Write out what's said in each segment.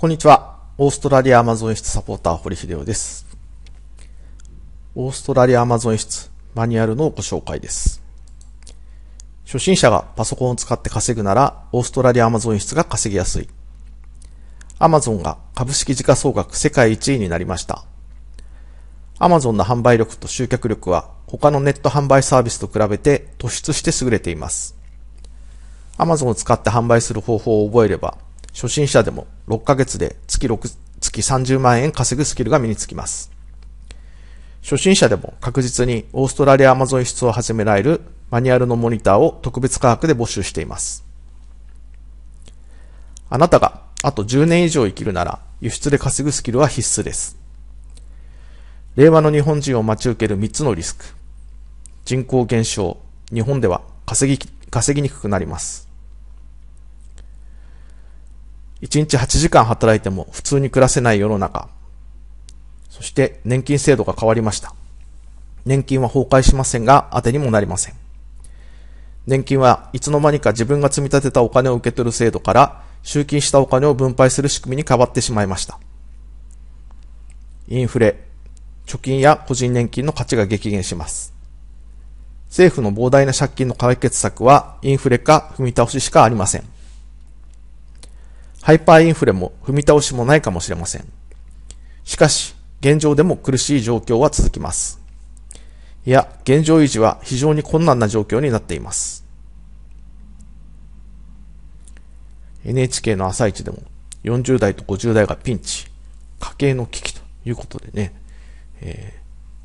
こんにちは。オーストラリアアマゾン室サポーター、堀秀夫です。オーストラリアアマゾン室マニュアルのご紹介です。初心者がパソコンを使って稼ぐなら、オーストラリアアマゾン室が稼ぎやすい。アマゾンが株式時価総額世界1位になりました。アマゾンの販売力と集客力は他のネット販売サービスと比べて突出して優れています。アマゾンを使って販売する方法を覚えれば、初心者でも6ヶ月で月6、月30万円稼ぐスキルが身につきます。初心者でも確実にオーストラリアアマゾン輸出を始められるマニュアルのモニターを特別価格で募集しています。あなたがあと10年以上生きるなら輸出で稼ぐスキルは必須です。令和の日本人を待ち受ける3つのリスク。人口減少。日本では稼ぎ、稼ぎにくくなります。1日8時間働いても普通に暮らせない世の中。そして年金制度が変わりました。年金は崩壊しませんが、当てにもなりません。年金はいつの間にか自分が積み立てたお金を受け取る制度から、集金したお金を分配する仕組みに変わってしまいました。インフレ、貯金や個人年金の価値が激減します。政府の膨大な借金の解決策はインフレか踏み倒ししかありません。ハイパーインフレも踏み倒しもないかもしれません。しかし、現状でも苦しい状況は続きます。いや、現状維持は非常に困難な状況になっています。NHK の朝市でも40代と50代がピンチ、家計の危機ということでね、え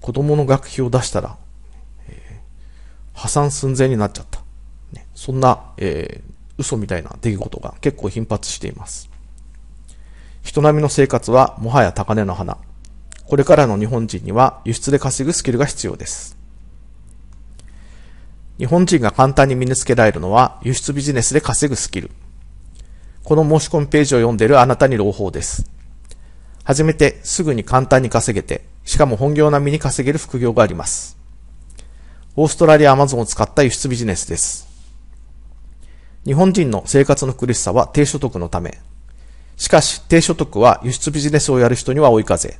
ー、子供の学費を出したら、えー、破産寸前になっちゃった。ね、そんな、えー、嘘みたいな出来事が結構頻発しています。人並みの生活はもはや高値の花。これからの日本人には輸出で稼ぐスキルが必要です。日本人が簡単に身につけられるのは輸出ビジネスで稼ぐスキル。この申し込みページを読んでいるあなたに朗報です。初めてすぐに簡単に稼げて、しかも本業並みに稼げる副業があります。オーストラリアアマゾンを使った輸出ビジネスです。日本人の生活の苦しさは低所得のため。しかし、低所得は輸出ビジネスをやる人には追い風。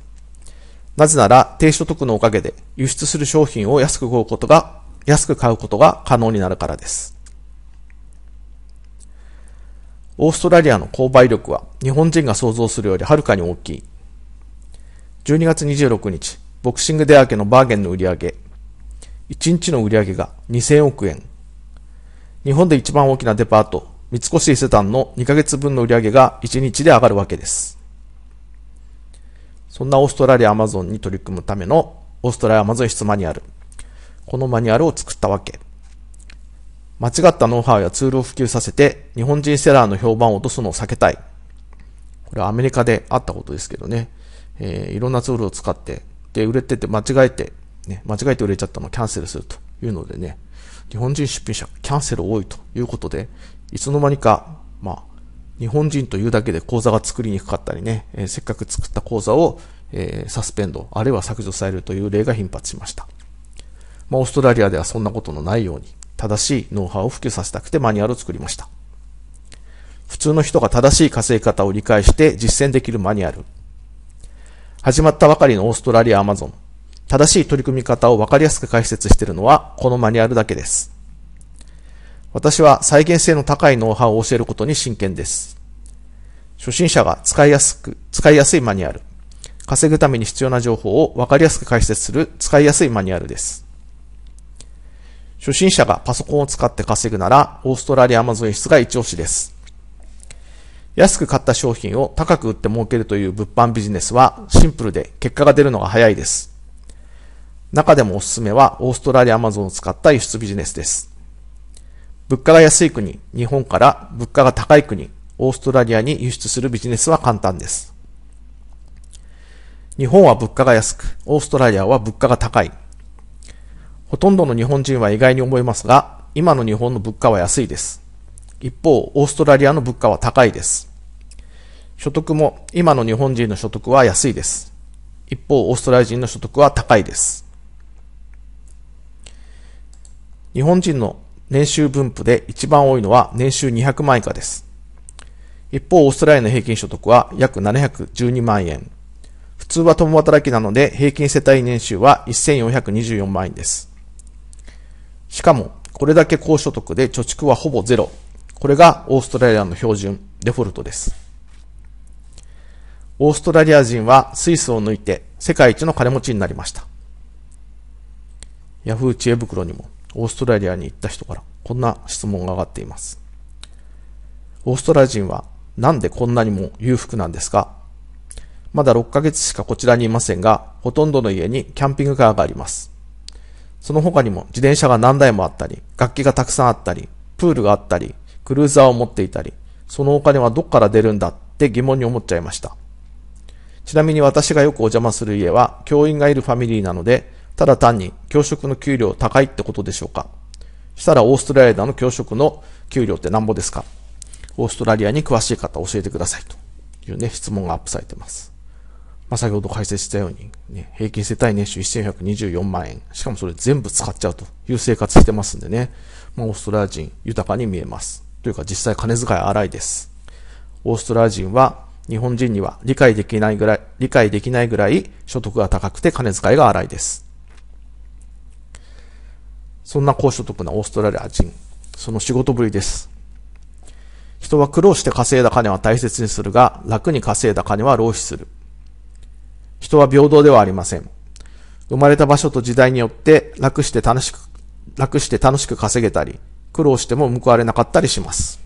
なぜなら、低所得のおかげで輸出する商品を安く買うことが、安く買うことが可能になるからです。オーストラリアの購買力は日本人が想像するよりはるかに大きい。12月26日、ボクシングデー明けのバーゲンの売り上げ、1日の売り上げが2000億円、日本で一番大きなデパート、三越伊勢丹の2ヶ月分の売り上げが1日で上がるわけです。そんなオーストラリアアマゾンに取り組むためのオーストラリアアマゾン室マニュアル。このマニュアルを作ったわけ。間違ったノウハウやツールを普及させて日本人セラーの評判を落とすのを避けたい。これはアメリカであったことですけどね。えー、いろんなツールを使って、で、売れてて間違えて、ね、間違えて売れちゃったのをキャンセルすると。いうのでね、日本人出品者キャンセル多いということで、いつの間にか、まあ、日本人というだけで講座が作りにくかったりね、えー、せっかく作った講座を、えー、サスペンド、あるいは削除されるという例が頻発しました。まあ、オーストラリアではそんなことのないように、正しいノウハウを普及させたくてマニュアルを作りました。普通の人が正しい稼ぎ方を理解して実践できるマニュアル。始まったばかりのオーストラリアアマゾン。正しい取り組み方を分かりやすく解説しているのはこのマニュアルだけです。私は再現性の高いノウハウを教えることに真剣です。初心者が使いやすく、使いやすいマニュアル、稼ぐために必要な情報を分かりやすく解説する使いやすいマニュアルです。初心者がパソコンを使って稼ぐなら、オーストラリアアマゾン室が一押しです。安く買った商品を高く売って儲けるという物販ビジネスはシンプルで結果が出るのが早いです。中でもおすすめはオーストラリアアマゾンを使った輸出ビジネスです。物価が安い国、日本から物価が高い国、オーストラリアに輸出するビジネスは簡単です。日本は物価が安く、オーストラリアは物価が高い。ほとんどの日本人は意外に思いますが、今の日本の物価は安いです。一方、オーストラリアの物価は高いです。所得も今の日本人の所得は安いです。一方、オーストラリア人の所得は高いです。日本人の年収分布で一番多いのは年収200万以下です。一方、オーストラリアの平均所得は約712万円。普通は共働きなので平均世帯年収は1424万円です。しかも、これだけ高所得で貯蓄はほぼゼロ。これがオーストラリアの標準、デフォルトです。オーストラリア人はスイスを抜いて世界一の金持ちになりました。ヤフー知恵袋にもオーストラリアに行った人からこんな質問が上がっています。オーストラリア人はなんでこんなにも裕福なんですかまだ6ヶ月しかこちらにいませんが、ほとんどの家にキャンピングカーがあります。その他にも自転車が何台もあったり、楽器がたくさんあったり、プールがあったり、クルーザーを持っていたり、そのお金はどっから出るんだって疑問に思っちゃいました。ちなみに私がよくお邪魔する家は教員がいるファミリーなので、ただ単に教職の給料高いってことでしょうかしたらオーストラリアの教職の給料ってなんぼですかオーストラリアに詳しい方教えてくださいというね、質問がアップされてます。まあ、先ほど解説したように、ね、平均世帯年収1 1 2 4万円。しかもそれ全部使っちゃうという生活してますんでね。まあ、オーストラリア人豊かに見えます。というか実際金遣い荒いです。オーストラリア人は日本人には理解できないぐらい、理解できないぐらい所得が高くて金遣いが荒いです。そんな高所得なオーストラリア人、その仕事ぶりです。人は苦労して稼いだ金は大切にするが、楽に稼いだ金は浪費する。人は平等ではありません。生まれた場所と時代によって楽して楽しく、楽して楽しく稼げたり、苦労しても報われなかったりします。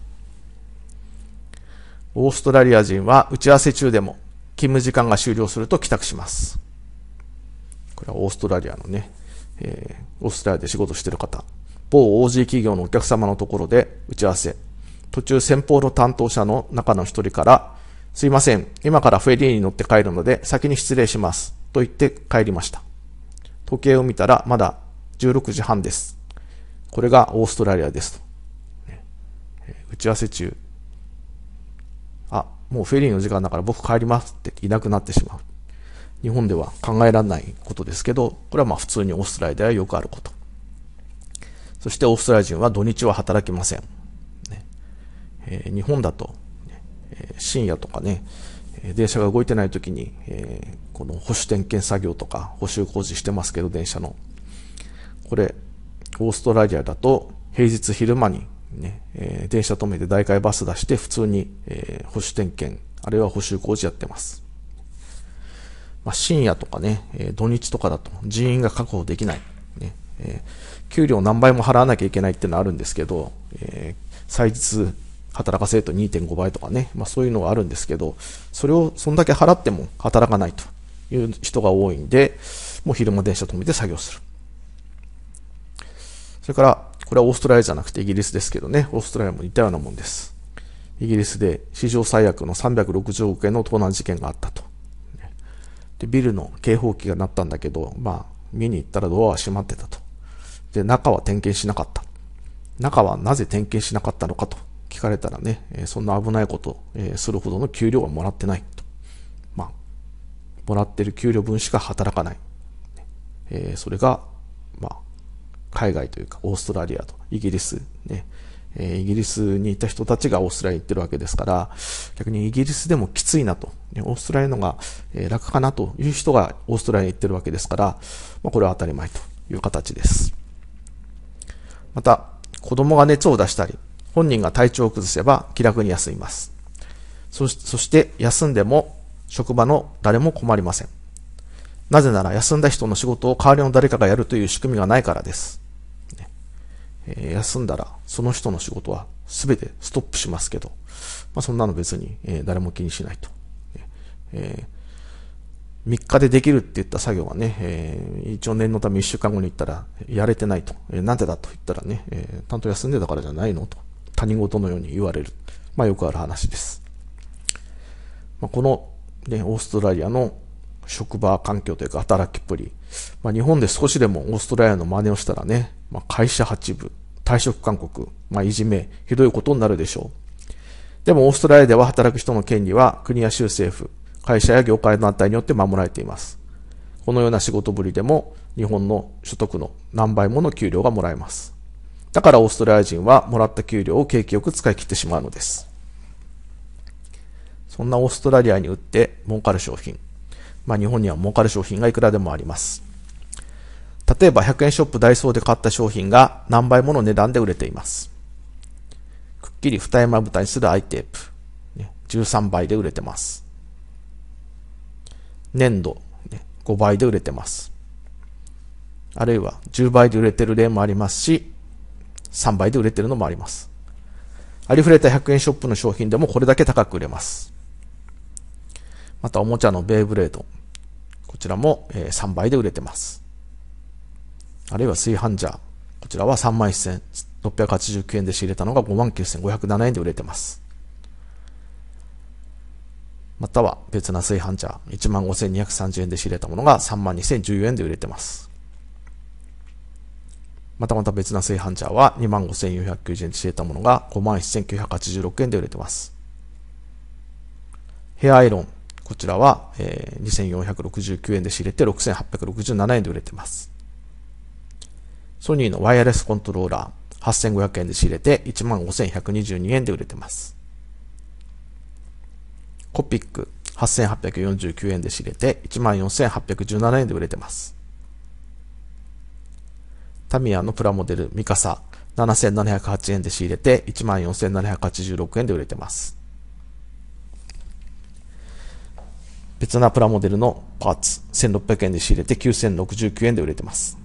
オーストラリア人は打ち合わせ中でも勤務時間が終了すると帰宅します。これはオーストラリアのね、えー、オーストラリアで仕事してる方、某 OG 企業のお客様のところで打ち合わせ、途中先方の担当者の中の一人から、すいません、今からフェリーに乗って帰るので先に失礼します、と言って帰りました。時計を見たらまだ16時半です。これがオーストラリアですと。打ち合わせ中、あ、もうフェリーの時間だから僕帰りますっていなくなってしまう。日本では考えられないことですけど、これはまあ普通にオーストラリアではよくあること。そしてオーストラリア人は土日は働きません。ねえー、日本だと、ね、えー、深夜とかね、電車が動いてない時に、えー、この保守点検作業とか補修工事してますけど、電車の。これ、オーストラリアだと平日昼間にね、えー、電車止めて代会バス出して普通に、えー、保守点検、あるいは補修工事やってます。まあ、深夜とかね、えー、土日とかだと人員が確保できない、ねえー、給料何倍も払わなきゃいけないっていうのはあるんですけど、えー、祭日働かせると2.5倍とかね、まあ、そういうのがあるんですけど、それをそんだけ払っても働かないという人が多いんで、もう昼間電車止めて作業する。それから、これはオーストラリアじゃなくてイギリスですけどね、オーストラリアも似たようなもんです。イギリスで史上最悪の360億円の盗難事件があったと。で、ビルの警報器が鳴ったんだけど、まあ、見に行ったらドアは閉まってたと。で、中は点検しなかった。中はなぜ点検しなかったのかと聞かれたらね、えそんな危ないことを、えするほどの給料はもらってないと。まあ、もらってる給料分しか働かない。えそれが、まあ、海外というか、オーストラリアとイギリス、ね、えイギリスにいた人たちがオーストラリアに行ってるわけですから、逆にイギリスでもきついなと、オーストラリアのが、え楽かなという人がオーストラリアに行ってるわけですから、まあ、これは当たり前という形です。また、子供が熱を出したり、本人が体調を崩せば気楽に休みます。そして休んでも職場の誰も困りません。なぜなら休んだ人の仕事を代わりの誰かがやるという仕組みがないからです。え休んだら、その人の仕事は全てストップしますけど、まあ、そんなの別に、え誰も気にしないと。えー、3日でできるって言った作業はね、えー、一応念のため1週間後に行ったら、やれてないと。えー、なんでだと言ったらね、えー、担当休んでたからじゃないのと。他人事のように言われる。まあよくある話です。まあ、この、ね、オーストラリアの職場環境というか働きっぷり。まあ、日本で少しでもオーストラリアの真似をしたらね、まあ、会社8部、退職勧告、まあ、いじめ、ひどいことになるでしょう。でも、オーストラリアでは働く人の権利は国や州政府、会社や業界団体によって守られています。このような仕事ぶりでも日本の所得の何倍もの給料がもらえます。だからオーストラリア人はもらった給料を景気よく使い切ってしまうのです。そんなオーストラリアに売って儲かる商品。まあ日本には儲かる商品がいくらでもあります。例えば100円ショップダイソーで買った商品が何倍もの値段で売れています。くっきり二重まぶたにするアイテープ。13倍で売れてます。粘土、5倍で売れてます。あるいは10倍で売れてる例もありますし、3倍で売れてるのもあります。ありふれた100円ショップの商品でもこれだけ高く売れます。またおもちゃのベイブレード。こちらも3倍で売れてます。あるいは炊飯ジャー。こちらは3万1689円で仕入れたのが5万9507円で売れてます。または別な炊飯ジャー、1万5230円で仕入れたものが3万2014円で売れてます。またまた別な炊飯ジャーは2万5490円で仕入れたものが5万1986円で売れてます。ヘアアイロン、こちらは、えー、2469円で仕入れて6867円で売れてます。ソニーのワイヤレスコントローラー、8500円で仕入れて15,122円で売れてます。コピック、8,849円で仕入れて14,817円で売れてます。タミヤのプラモデルミカサ7708円で仕入れて14,786円で売れてます。別なプラモデルのパーツ1600円で仕入れて9,069円で売れてます。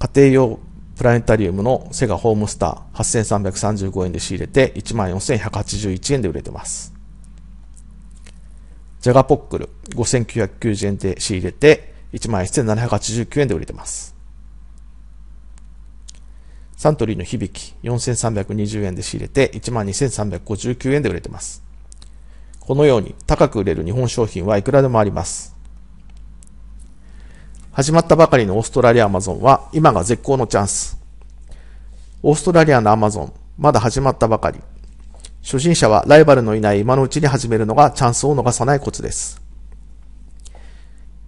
家庭用プラネタリウムのセガホームスター8335円で仕入れて14,181円で売れてます。ジャガポックル5,990円で仕入れて11,789円で売れてます。サントリーの響き4,320円で仕入れて12,359円で売れてます。このように高く売れる日本商品はいくらでもあります。始まったばかりのオーストラリアアマゾンは今が絶好のチャンス。オーストラリアのアマゾン、まだ始まったばかり。初心者はライバルのいない今のうちに始めるのがチャンスを逃さないコツです。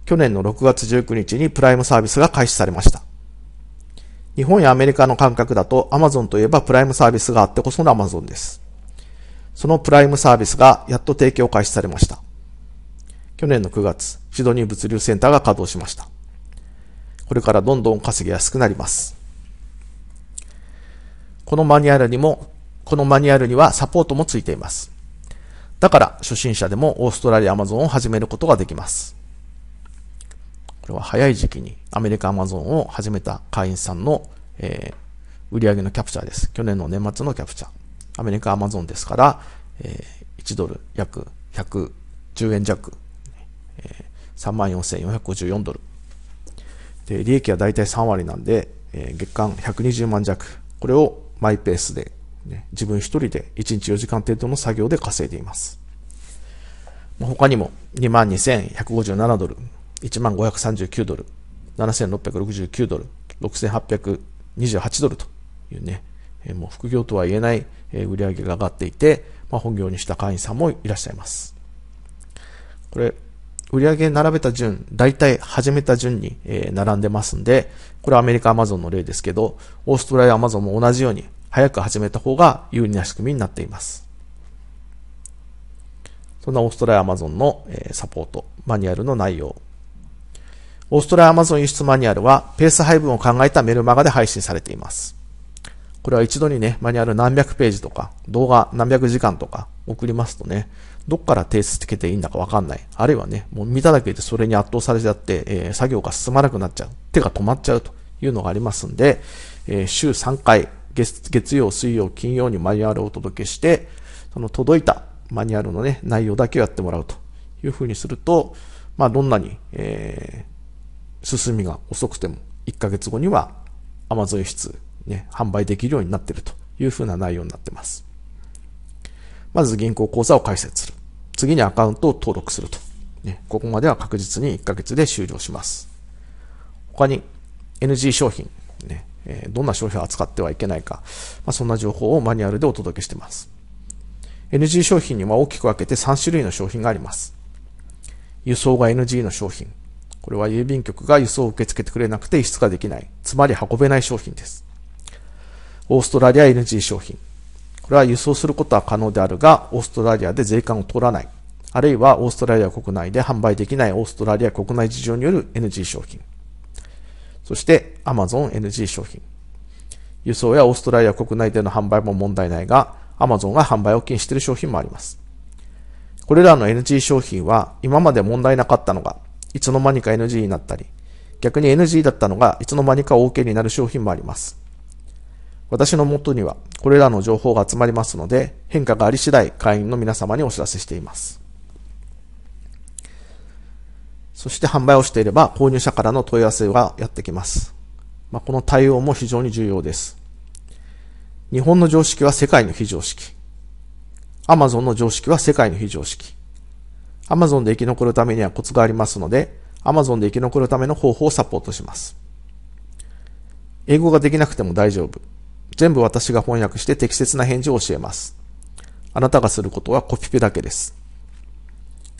去年の6月19日にプライムサービスが開始されました。日本やアメリカの感覚だと Amazon といえばプライムサービスがあってこその Amazon です。そのプライムサービスがやっと提供開始されました。去年の9月、シドニー物流センターが稼働しました。これからどんどん稼ぎやすくなります。このマニュアルにも、このマニュアルにはサポートもついています。だから初心者でもオーストラリアアマゾンを始めることができます。これは早い時期にアメリカアマゾンを始めた会員さんの、えー、売上のキャプチャーです。去年の年末のキャプチャー。アメリカアマゾンですから、えー、1ドル約110円弱、えー、34,454ドル。で、利益はだいたい3割なんで、えー、月間120万弱。これをマイペースで、ね、自分一人で1日4時間程度の作業で稼いでいます。他にも22,157ドル、1 5 3 9ドル、7,669ドル、6,828ドルというね、もう副業とは言えない売り上げが上がっていて、まあ、本業にした会員さんもいらっしゃいます。これ、売上並べた順、大体始めた順に、え並んでますんで、これアメリカアマゾンの例ですけど、オーストラリアアマゾンも同じように早く始めた方が有利な仕組みになっています。そんなオーストラリアアマゾンの、えサポート、マニュアルの内容。オーストラリアアマゾン輸出マニュアルはペース配分を考えたメルマガで配信されています。これは一度にね、マニュアル何百ページとか、動画何百時間とか送りますとね、どっから手つけていいんだかわかんない。あるいはね、もう見ただけでそれに圧倒されちゃって、えー、作業が進まなくなっちゃう。手が止まっちゃうというのがありますんで、えー、週3回、月、月曜、水曜、金曜にマニュアルをお届けして、その届いたマニュアルのね、内容だけをやってもらうというふうにすると、まあ、どんなに、えー、進みが遅くても、1ヶ月後には Amazon 室、ね、販売できるようになっているというふうな内容になってます。まず銀行口座を開設する。次にアカウントを登録すると。ね、ここまでは確実に1ヶ月で終了します。他に NG 商品、ね、えどんな商品を扱ってはいけないか、まあ、そんな情報をマニュアルでお届けしています。NG 商品には大きく分けて3種類の商品があります。輸送が NG の商品。これは郵便局が輸送を受け付けてくれなくて輸出ができない。つまり運べない商品です。オーストラリア NG 商品。れは輸送することは可能であるが、オーストラリアで税関を通らない。あるいはオーストラリア国内で販売できないオーストラリア国内事情による NG 商品。そして Amazon NG 商品。輸送やオーストラリア国内での販売も問題ないが、Amazon が販売を禁止している商品もあります。これらの NG 商品は今まで問題なかったのが、いつの間にか NG になったり、逆に NG だったのがいつの間にか OK になる商品もあります。私のもとにはこれらの情報が集まりますので、変化があり次第会員の皆様にお知らせしています。そして販売をしていれば購入者からの問い合わせがやってきます。まあ、この対応も非常に重要です。日本の常識は世界の非常識。アマゾンの常識は世界の非常識。アマゾンで生き残るためにはコツがありますので、アマゾンで生き残るための方法をサポートします。英語ができなくても大丈夫。全部私が翻訳して適切な返事を教えます。あなたがすることはコピペだけです。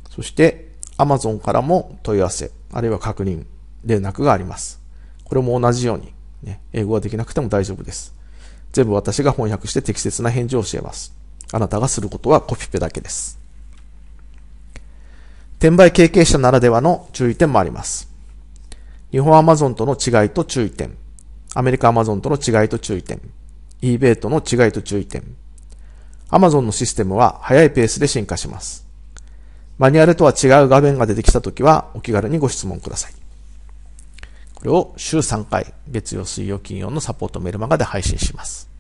そして、Amazon からも問い合わせ、あるいは確認、連絡があります。これも同じように、ね、英語ができなくても大丈夫です。全部私が翻訳して適切な返事を教えます。あなたがすることはコピペだけです。転売経験者ならではの注意点もあります。日本アマゾンとの違いと注意点。アメリカアマゾンとの違いと注意点。eBay との違いと注意点。Amazon のシステムは速いペースで進化します。マニュアルとは違う画面が出てきたときはお気軽にご質問ください。これを週3回、月曜、水曜、金曜のサポートメルマガで配信します。